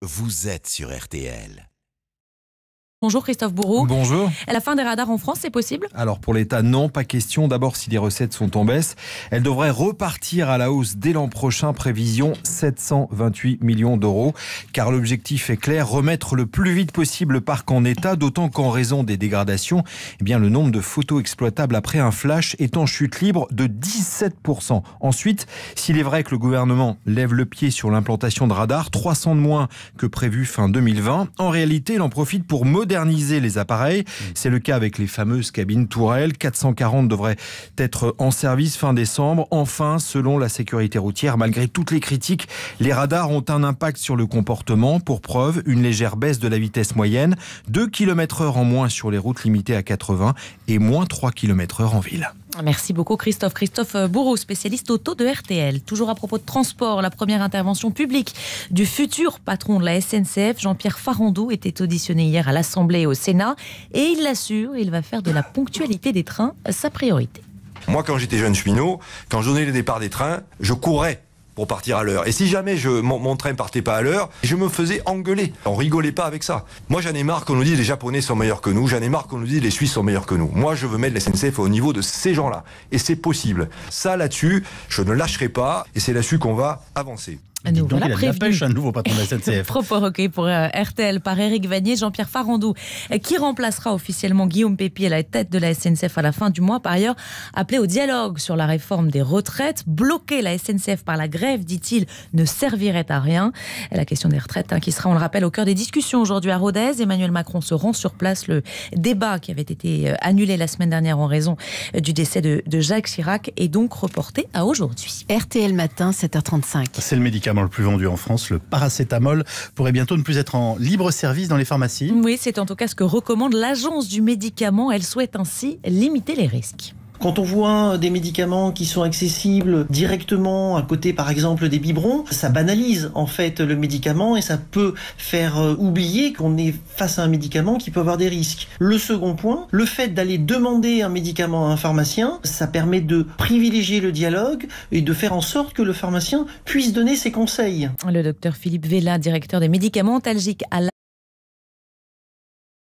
Vous êtes sur RTL. Bonjour Christophe Bourreau. Bonjour. À la fin des radars en France, c'est possible Alors pour l'État, non, pas question. D'abord, si les recettes sont en baisse, elles devraient repartir à la hausse dès l'an prochain. Prévision 728 millions d'euros. Car l'objectif est clair, remettre le plus vite possible le parc en état, d'autant qu'en raison des dégradations, eh bien, le nombre de photos exploitables après un flash est en chute libre de 17%. Ensuite, s'il est vrai que le gouvernement lève le pied sur l'implantation de radars, 300 de moins que prévu fin 2020, en réalité, il en profite pour modifier moderniser les appareils. Mmh. C'est le cas avec les fameuses cabines tourelles. 440 devraient être en service fin décembre. Enfin, selon la sécurité routière, malgré toutes les critiques, les radars ont un impact sur le comportement. Pour preuve, une légère baisse de la vitesse moyenne, 2 km heure en moins sur les routes limitées à 80 et moins 3 km heure en ville. Ah, merci beaucoup Christophe. Christophe euh, Bourreau, spécialiste auto de RTL. Toujours à propos de transport, la première intervention publique du futur patron de la SNCF, Jean-Pierre Farandou, était auditionné hier à l'Assemblée et au Sénat et il l'assure, il va faire de la ponctualité des trains sa priorité. Moi, quand j'étais jeune cheminot, quand je donnais les départs des trains, je courais pour partir à l'heure. Et si jamais je, mon, mon train partait pas à l'heure, je me faisais engueuler. On rigolait pas avec ça. Moi, j'en ai marre qu'on nous dise les Japonais sont meilleurs que nous. J'en ai marre qu'on nous dise les Suisses sont meilleurs que nous. Moi, je veux mettre les SNCF au niveau de ces gens-là. Et c'est possible. Ça, là-dessus, je ne lâcherai pas. Et c'est là-dessus qu'on va avancer. Nous donc, voilà il a de la pêche un nouveau patron de la SNCF. Propos recueillis pour euh, RTL par Éric Vanier, Jean-Pierre Farandou, euh, qui remplacera officiellement Guillaume Pépi à la tête de la SNCF à la fin du mois. Par ailleurs, appelé au dialogue sur la réforme des retraites, bloquer la SNCF par la grève, dit-il, ne servirait à rien. La question des retraites, hein, qui sera, on le rappelle, au cœur des discussions aujourd'hui à Rodez. Emmanuel Macron se rend sur place. Le débat qui avait été euh, annulé la semaine dernière en raison du décès de, Jacques Chirac est donc reporté à aujourd'hui. RTL matin, 7h35. C'est le médical le plus vendu en France, le paracétamol, pourrait bientôt ne plus être en libre service dans les pharmacies. Oui, c'est en tout cas ce que recommande l'Agence du médicament. Elle souhaite ainsi limiter les risques. Quand on voit des médicaments qui sont accessibles directement à côté, par exemple, des biberons, ça banalise en fait le médicament et ça peut faire euh, oublier qu'on est face à un médicament qui peut avoir des risques. Le second point, le fait d'aller demander un médicament à un pharmacien, ça permet de privilégier le dialogue et de faire en sorte que le pharmacien puisse donner ses conseils. Le docteur Philippe Vella, directeur des médicaments à